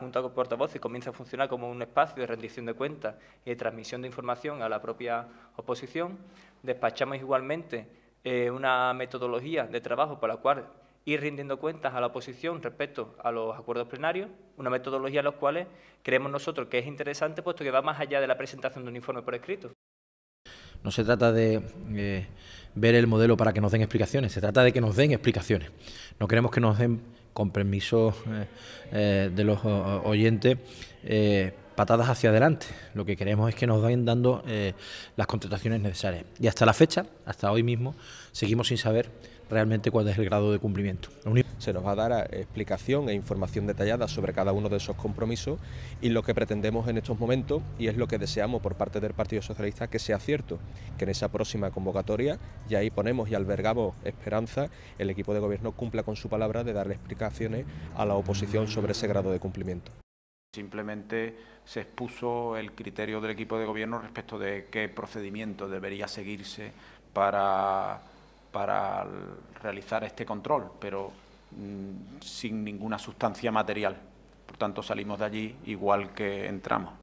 junta con portavoces comienza a funcionar como un espacio de rendición de cuentas y de transmisión de información a la propia oposición. Despachamos igualmente eh, una metodología de trabajo para la cual ir rindiendo cuentas a la oposición respecto a los acuerdos plenarios, una metodología a la cual creemos nosotros que es interesante, puesto que va más allá de la presentación de un informe por escrito. No se trata de... Eh, ver el modelo para que nos den explicaciones. Se trata de que nos den explicaciones. No queremos que nos den, con permiso eh, eh, de los oyentes, eh, patadas hacia adelante. Lo que queremos es que nos vayan dando eh, las contrataciones necesarias. Y hasta la fecha, hasta hoy mismo, seguimos sin saber realmente cuál es el grado de cumplimiento. Se nos va a dar eh, explicación e información detallada sobre cada uno de esos compromisos y lo que pretendemos en estos momentos y es lo que deseamos por parte del Partido Socialista que sea cierto, que en esa próxima convocatoria y ahí ponemos y albergamos esperanza, el equipo de gobierno cumpla con su palabra de darle explicaciones a la oposición sobre ese grado de cumplimiento. Simplemente se expuso el criterio del equipo de gobierno respecto de qué procedimiento debería seguirse para, realizar este control, pero mm, sin ninguna sustancia material. Por tanto, salimos de allí igual que entramos.